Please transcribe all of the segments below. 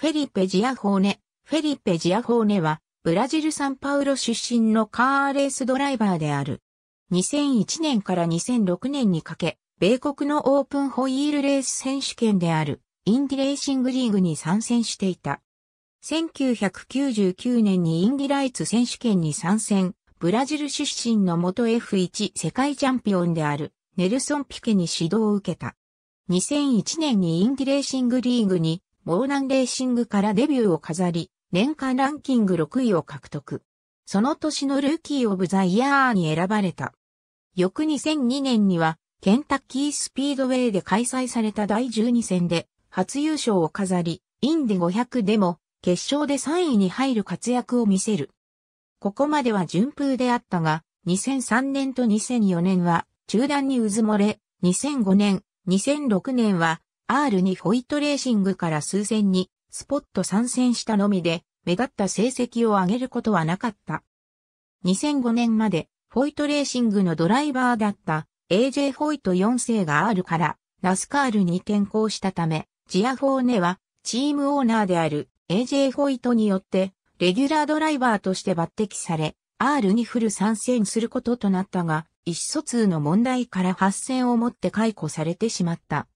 フェリペ・ジアホーネ。フェリペ・ジアホーネは、ブラジル・サンパウロ出身のカーレースドライバーである。2001年から2006年にかけ、米国のオープンホイールレース選手権である、インディレーシングリーグに参戦していた。1999年にインディライツ選手権に参戦、ブラジル出身の元 F1 世界チャンピオンである、ネルソン・ピケに指導を受けた。2001年にインディレーシングリーグにモーナンレーシングからデビューを飾り、年間ランキング6位を獲得。その年のルーキー・オブ・ザ・イヤーに選ばれた。翌2002年には、ケンタッキースピードウェイで開催された第12戦で、初優勝を飾り、インディ500でも、決勝で3位に入る活躍を見せる。ここまでは順風であったが、2003年と2004年は中断に渦漏れ、2005年、2006年は R2 ホイットレーシングから数戦にスポット参戦したのみで、目立った成績を上げることはなかった。2005年まで、ホイトレーシングのドライバーだった AJ ホイト4世が R からナスカールに転向したため、ジアフォーネはチームオーナーである AJ ホイトによってレギュラードライバーとして抜擢され、R にフル参戦することとなったが、意思疎通の問題から発戦をもって解雇されてしまった。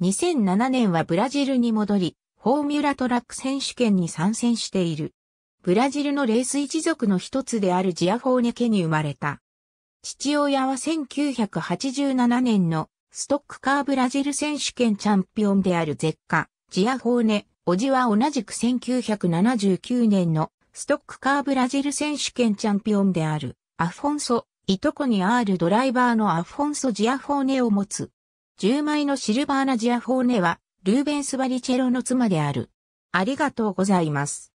2007年はブラジルに戻り、フォーミュラトラック選手権に参戦している。ブラジルのレース一族の一つであるジアフォーネ家に生まれた。父親は1987年のストックカーブラジル選手権チャンピオンであるゼッカ、ジアフォーネ、おじは同じく1979年のストックカーブラジル選手権チャンピオンであるアフォンソ、いとこにるドライバーのアフォンソ・ジアフォーネを持つ。10枚のシルバーナジアフォーネは、ルーベンス・バリチェロの妻である。ありがとうございます。